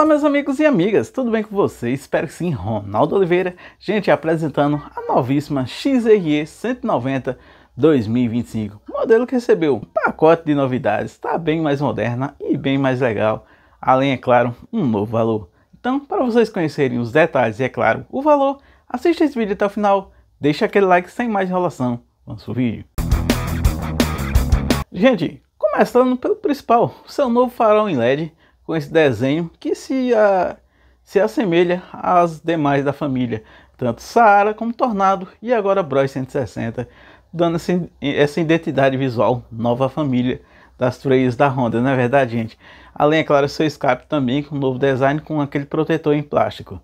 Olá meus amigos e amigas, tudo bem com vocês? Espero que sim, Ronaldo Oliveira, gente apresentando a novíssima XRE 190 2025, modelo que recebeu um pacote de novidades, está bem mais moderna e bem mais legal, além, é claro, um novo valor. Então, para vocês conhecerem os detalhes e, é claro, o valor, assista esse vídeo até o final, deixa aquele like sem mais enrolação, vamos pro vídeo. Gente, começando pelo principal, seu novo farol em LED com esse desenho que se, a, se assemelha às demais da família, tanto Saara como Tornado e agora Bros 160, dando essa, essa identidade visual nova família das três da Honda, não é verdade, gente? Além, é claro, seu escape também com novo design com aquele protetor em plástico.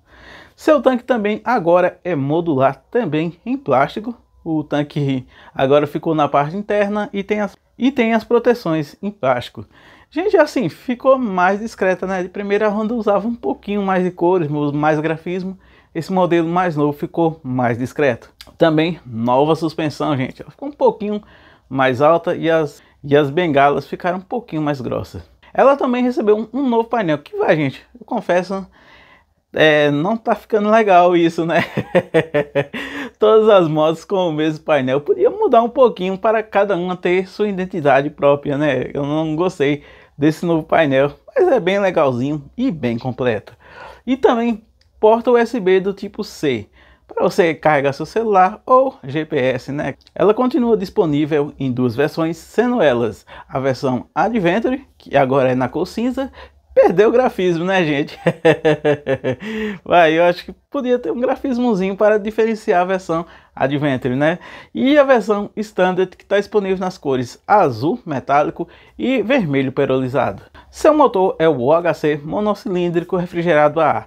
Seu tanque também agora é modular também em plástico. O tanque agora ficou na parte interna e tem as, e tem as proteções em plástico. Gente, assim, ficou mais discreta, né? De primeira ronda usava um pouquinho mais de cores, mais grafismo. Esse modelo mais novo ficou mais discreto. Também nova suspensão, gente. Ela ficou um pouquinho mais alta e as, e as bengalas ficaram um pouquinho mais grossas. Ela também recebeu um, um novo painel. Que vai, gente? Eu confesso, é, não tá ficando legal isso, né? todas as motos com o mesmo painel. Podia mudar um pouquinho para cada uma ter sua identidade própria, né? Eu não gostei desse novo painel, mas é bem legalzinho e bem completo. E também porta USB do tipo C para você carregar seu celular ou GPS, né? Ela continua disponível em duas versões, sendo elas a versão Adventure, que agora é na cor cinza, Perdeu o grafismo, né, gente? Vai, eu acho que podia ter um grafismozinho para diferenciar a versão Adventure, né? E a versão Standard que está disponível nas cores azul metálico e vermelho perolizado. Seu motor é o OHC monocilíndrico refrigerado a ar,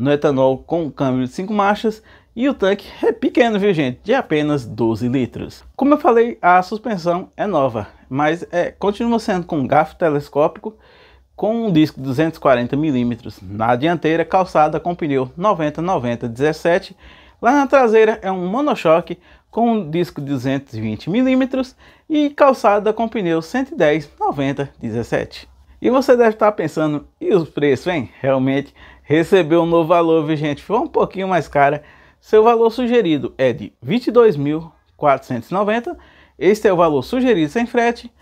no etanol com câmbio de 5 marchas e o tanque é pequeno, viu gente, de apenas 12 litros. Como eu falei, a suspensão é nova, mas é, continua sendo com garfo telescópico, com um disco 240mm na dianteira, calçada com pneu 90-90-17, lá na traseira é um monochoque com um disco 220mm e calçada com pneu 110-90-17. E você deve estar pensando, e os preços, hein? Realmente recebeu um novo valor, viu, gente? Foi um pouquinho mais cara. Seu valor sugerido é de 22.490. Este é o valor sugerido sem frete.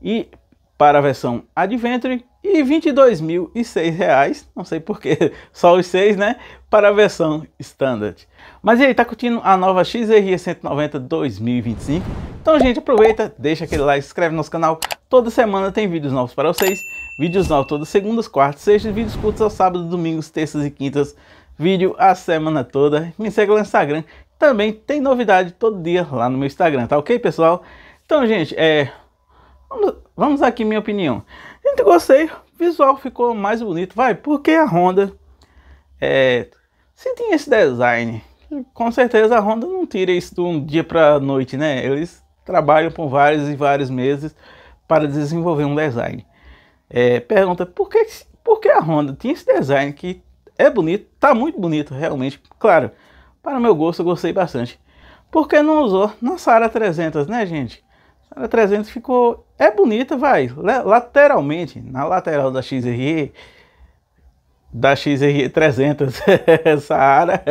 E para a versão Adventure e R$ 22.006, não sei porquê, só os seis, né? Para a versão Standard. Mas e aí, tá curtindo a nova XRE 190 2025? Então, gente, aproveita, deixa aquele like, se inscreve no nosso canal. Toda semana tem vídeos novos para vocês. Vídeos novos todas segundas, quartas, sextas, vídeos curtos aos sábados, domingos, terças e quintas. Vídeo a semana toda. Me segue lá no Instagram. Também tem novidade todo dia lá no meu Instagram, tá ok, pessoal? Então, gente, é... Vamos, vamos aqui minha opinião. Gente, gostei. Visual ficou mais bonito, vai. Porque a Honda... É... Se tinha esse design... Com certeza a Honda não tira isso de um dia a noite, né? Eles trabalham por vários e vários meses para desenvolver um design é, pergunta por que, por que a Honda tinha esse design que é bonito, tá muito bonito realmente, claro, para o meu gosto eu gostei bastante. Por que não usou na Sara 300, né gente? A 300 ficou, é bonita, vai, lateralmente, na lateral da XRE, da XRE 300 Sara,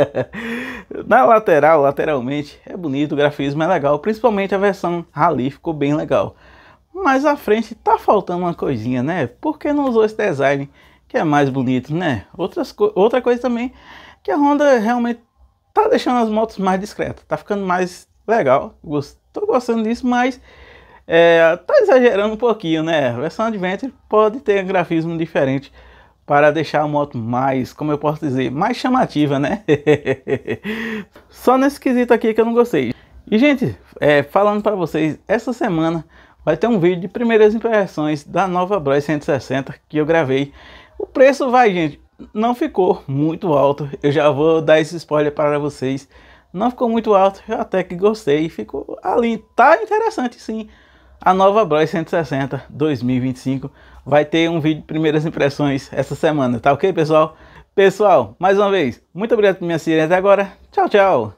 Na lateral, lateralmente, é bonito, o grafismo é legal, principalmente a versão Rally ficou bem legal. Mas à frente tá faltando uma coisinha, né? Por que não usou esse design que é mais bonito, né? Outras co outra coisa também que a Honda realmente tá deixando as motos mais discretas, tá ficando mais legal. Gost tô gostando disso, mas é, tá exagerando um pouquinho, né? A versão Adventure pode ter grafismo diferente para deixar a moto mais, como eu posso dizer, mais chamativa, né? Só nesse quesito aqui que eu não gostei. E gente, é, falando para vocês, essa semana vai ter um vídeo de primeiras impressões da nova Bros 160 que eu gravei. O preço vai, gente, não ficou muito alto. Eu já vou dar esse spoiler para vocês. Não ficou muito alto, eu até que gostei. Ficou ali, tá interessante sim. A nova Bros 160 2025 vai ter um vídeo de primeiras impressões essa semana, tá ok, pessoal? Pessoal, mais uma vez, muito obrigado por me assistir até agora. Tchau, tchau!